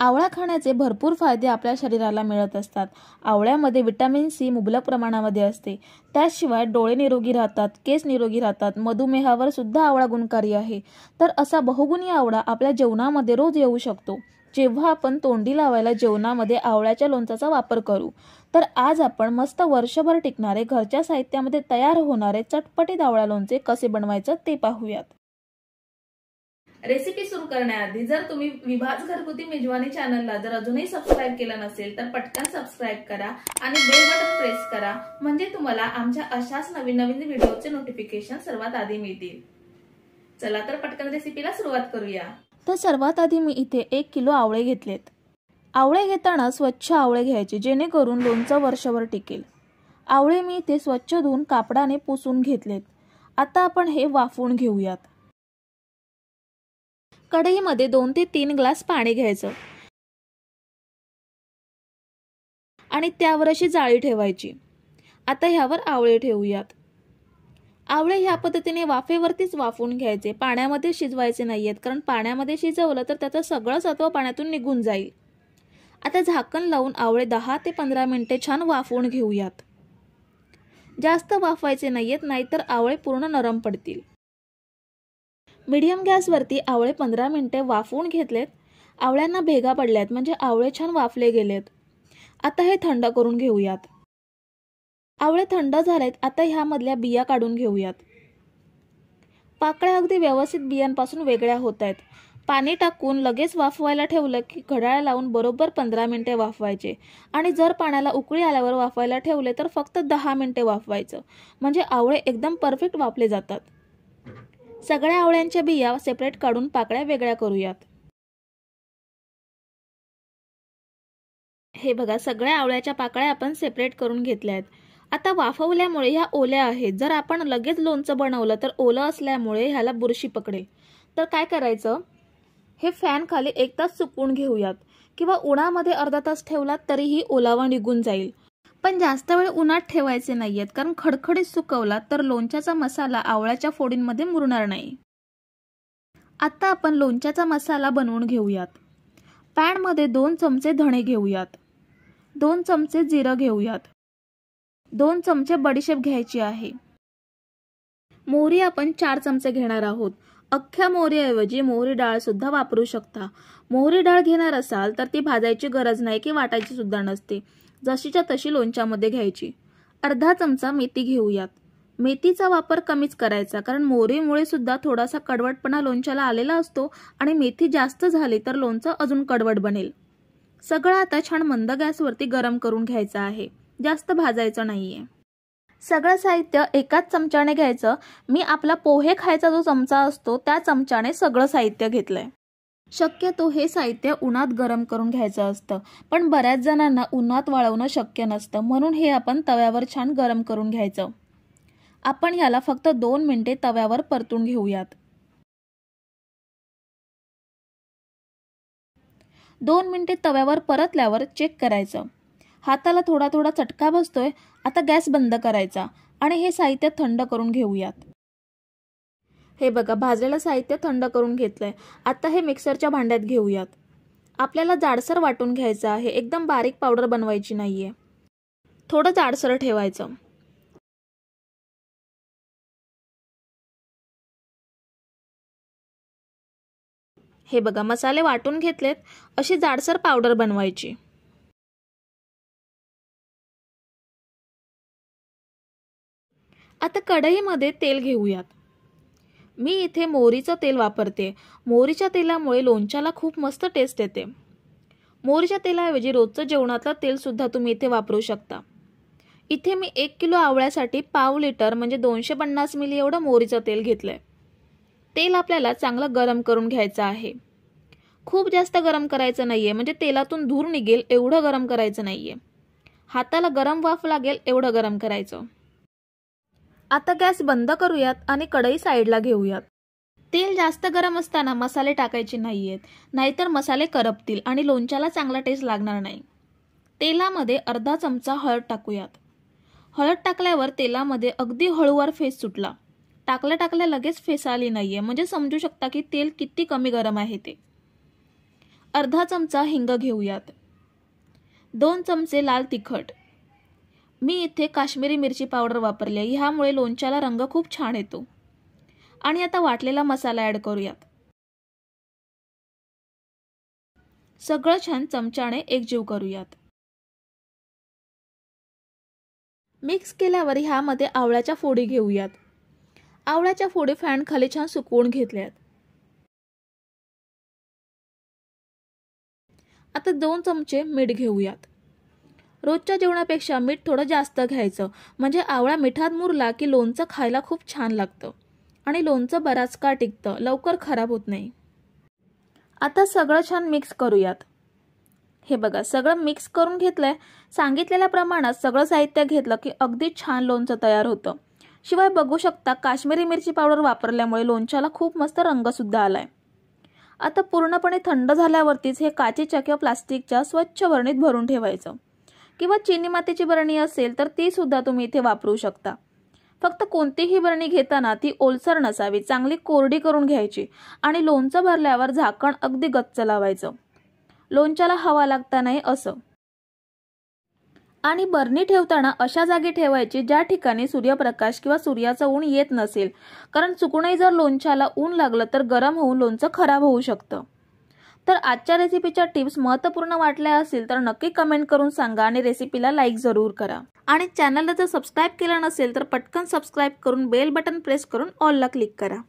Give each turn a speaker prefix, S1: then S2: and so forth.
S1: आवळा खाण्याचे भरपूर फायदे आपल्या शरीराला मिळत असतात आवळ्यामध्ये विटॅमिन सी मुबलक प्रमाणामध्ये असते त्याशिवाय डोळे निरोगी राहतात केस निरोगी राहतात मधुमेहावर सुद्धा आवळा गुणकारी आहे तर असा बहुगुणी आवळा आपल्या जेवणामध्ये रोज येऊ शकतो जेव्हा आपण तोंडी लावायला जेवणामध्ये आवळ्याच्या लोणचाचा वापर करू तर आज आपण मस्त वर्षभर टिकणारे घरच्या साहित्यामध्ये तयार होणारे चटपटीत आवळा लोणचे कसे बनवायचं ते पाहूयात रेसिपी सुरू करण्याआधी जर तुम्ही विभाज घरगुती मेजवानी चॅनलला जर अजूनही सबस्क्राईब केलं नसेल तर पटकन सबस्क्राईब करा आणि बेल बटन प्रेस करा म्हणजे तुम्हाला आमच्या अशाच नवीन नवीन व्हिडिओचे नोटिफिकेशन सर्वात आधी मिळतील चला तर पटकन रेसिपीला सुरुवात करूया तर सर्वात आधी मी इथे एक किलो आवळे घेतलेत आवळे घेताना स्वच्छ आवळे घ्यायचे जेणेकरून लोणचं वर्षभर टिकेल आवळे मी इथे स्वच्छ धुवून कापडाने पुसून घेतलेत आता आपण हे वाफवून घेऊयात कढईमध्ये दोन ते तीन ग्लास पाणी घ्यायचं आणि त्यावर अशी जाळी ठेवायची आता ह्यावर आवळे ठेवूयात आवळे ह्या पद्धतीने वाफेवरतीच वाफवून घ्यायचे पाण्यामध्ये शिजवायचे नाही आहेत कारण पाण्यामध्ये शिजवलं तर त्याचं सगळं सत्व पाण्यातून निघून जाईल आता झाकण लावून आवळे दहा ते पंधरा मिनटे छान वाफवून घेऊयात जास्त वाफवायचे नाही आहेत नाहीतर आवळे पूर्ण नरम पडतील मिडियम गॅसवरती आवळे पंधरा मिनटे वाफवून घेतलेत आवळ्यांना भेगा पडल्यात म्हणजे आवळे छान वाफले गेलेत आता हे थंड करून घेऊयात आवळे थंड झालेत आता ह्यामधल्या बिया काढून घेऊयात पाकळ्या अगदी व्यवस्थित बियांपासून वेगळ्या होत आहेत पाणी टाकून लगेच वाफवायला ठेवलं की घड्याळ लावून बरोबर पंधरा मिनटे वाफवायचे आणि जर पाण्याला उकळी आल्यावर वाफवायला ठेवले तर फक्त दहा मिनटे वाफवायचं म्हणजे आवळे एकदम परफेक्ट वाफले जातात सगळ्या आवळ्यांच्या बिया सेपरेट काढून पाकळ्या वेगळ्या करूयात हे बघा सगळ्या आवळ्याच्या पाकळ्या आपण सेपरेट करून घेतल्या आहेत आता वाफवल्यामुळे ह्या ओल्या आहेत जर आपण लगेच लोणचं बनवलं तर ओलं असल्यामुळे ह्याला बुरशी पकडेल तर काय करायचं हे फॅन खाली एक तास सुकवून घेऊयात किंवा उन्हामध्ये अर्धा तास ठेवलात तरीही ओलावा निघून जाईल पण जास्त वेळ उन्हात ठेवायचे नाहीयेत कारण खडखडीत सुकवला तर लोणच्याचा मसाला आवळ्याच्या फोडींमध्ये मुरणार नाही आता आपण लोणच्याचा मसाला बनवून घेऊयात पॅनमध्ये दोन चमचे धणे घेऊयात दोन चमचे जिरं घेऊयात दोन चमचे बडीशेप घ्यायची आहे मोहरी आपण चार चमचे घेणार आहोत अख्ख्या मोहरीऐवजी मोहरी डाळ सुद्धा वापरू शकता मोहरी डाळ घेणार असाल तर ती भाजायची गरज नाही की वाटायची सुद्धा नसते जशीच्या तशी लोणच्यामध्ये घ्यायची अर्धा चमचा मेथी घेऊयात मेथीचा वापर कमीच करायचा कारण मोहरीमुळे सुद्धा थोडासा कडवटपणा लोणच्याला आलेला असतो आणि मेथी जास्त झाली तर लोणचं अजून कडवट बनेल सगळं आता छान मंद गॅसवरती गरम करून घ्यायचं आहे जास्त भाजायचं नाहीये सगळं साहित्य एकाच चमच्याने घ्यायचं मी आपला पोहे खायचा जो चमचा असतो त्या चमच्याने सगळं साहित्य घेतलंय शक्यतो हे साहित्य उन्हात गरम करून घ्यायचं असतं पण बऱ्याच जणांना उन्हात वाळवणं शक्य नसतं म्हणून हे आपण तव्यावर छान गरम करून घ्यायचं आपण ह्याला फक्त दोन मिनिटे तव्यावर परतून घेऊयात दोन मिनिटे तव्यावर परतल्यावर चेक करायचं हाताला थोडा थोडा चटका बसतोय आता गॅस बंद करायचा आणि हे साहित्य थंड करून घेऊयात हे बघा भाजलेलं साहित्य थंड करून घेतलंय आता हे मिक्सरच्या भांड्यात घेऊयात आपल्याला जाडसर वाटून घ्यायचं आहे एकदम बारीक पावडर बनवायची नाही आहे थोडं जाडसर ठेवायचं हे बघा मसाले वाटून घेतलेत अशी जाडसर पावडर बनवायची आता कढईमध्ये तेल घेऊयात मी इथे मोहरीचं तेल वापरते मोहरीच्या तेलामुळे लोणच्याला खूप मस्त टेस्ट येते मोहरीच्या तेलाऐवजी रोजचं जेवणातलं तेलसुद्धा तुम्ही इथे वापरू शकता इथे मी एक किलो आवळ्यासाठी पाव लिटर म्हणजे दोनशे पन्नास मिली एवढं मोहरीचं तेल घेतलं आहे तेल आपल्याला चांगलं गरम करून घ्यायचं आहे खूप जास्त गरम करायचं नाही आहे म्हणजे तेलातून धूर निघेल एवढं गरम करायचं नाही आहे हाताला गरम वाफ लागेल एवढं गरम करायचं आता गॅस बंद करूयात आणि कढई साईडला घेऊयात तेल जास्त गरम असताना मसाले टाकायचे नाही आहेत नाहीतर मसाले करपतील आणि लोणच्याला चांगला टेस्ट लागणार नाही तेलामध्ये अर्धा चमचा हळद टाकूयात हळद टाकल्यावर तेलामध्ये अगदी हळूवार फेस सुटला टाकल्या टाकल्या लगेच फेस आली नाही आहे म्हणजे समजू शकता की तेल किती कमी गरम आहे ते अर्धा चमचा हिंग घेऊयात दोन चमचे लाल तिखट मी इथे काश्मीरी मिरची पावडर वापरली आहे ह्यामुळे लोणच्याला रंग खूप छान येतो आणि आता वाटलेला मसाला ॲड करूयात सगळं छान चमच्याने एकजीव करूयात मिक्स केल्यावर ह्यामध्ये आवळ्याच्या फोडी घेऊयात आवळ्याच्या फोडी फॅन खाली छान सुकवून घेतल्यात आता दोन चमचे मीठ घेऊयात रोजच्या जेवणापेक्षा मीठ थोडं जास्त घ्यायचं म्हणजे आवळा मिठात मुरला की लोणचं खायला खूप छान लागतं आणि लोणचं बराच का टिकतं लवकर खराब होत नाही आता सगळं छान मिक्स करूयात हे बघा सगळं मिक्स करून घेतलंय सांगितलेल्या प्रमाणात सगळं साहित्य घेतलं की अगदी छान लोणचं तयार होतं शिवाय बघू शकता काश्मीरी मिरची पावडर वापरल्यामुळे लोणच्याला खूप मस्त रंगसुद्धा आलाय आता पूर्णपणे थंड झाल्यावरतीच हे काचेच्या किंवा प्लास्टिकच्या स्वच्छ वर्णीत भरून ठेवायचं किंवा चिनी मातीची बरणी असेल तर ती सुद्धा तुम्ही इथे वापरू शकता फक्त कोणतीही बरणी घेताना ती ओलसर नसावी चांगली कोरडी करून घ्यायची आणि लोणचं भरल्यावर झाकण अगदी गच्च लावायचं लोणच्याला हवा लागता नाही असं आणि बरणी ठेवताना अशा जागी ठेवायची ज्या ठिकाणी सूर्यप्रकाश किंवा सूर्याचं ऊन येत नसेल कारण चुकूनही जर लोणच्याला ऊन लागलं तर गरम होऊन लोणचं खराब होऊ शकतं तर आजच्या रेसिपीच्या टिप्स महत्त्वपूर्ण वाटल्या असतील तर नक्की कमेंट करून सांगा आणि रेसिपीला लाईक जरूर करा आणि चॅनलला जर सबस्क्राईब केलं नसेल तर पटकन सबस्क्राईब करून बेल बटन प्रेस करून ऑलला क्लिक करा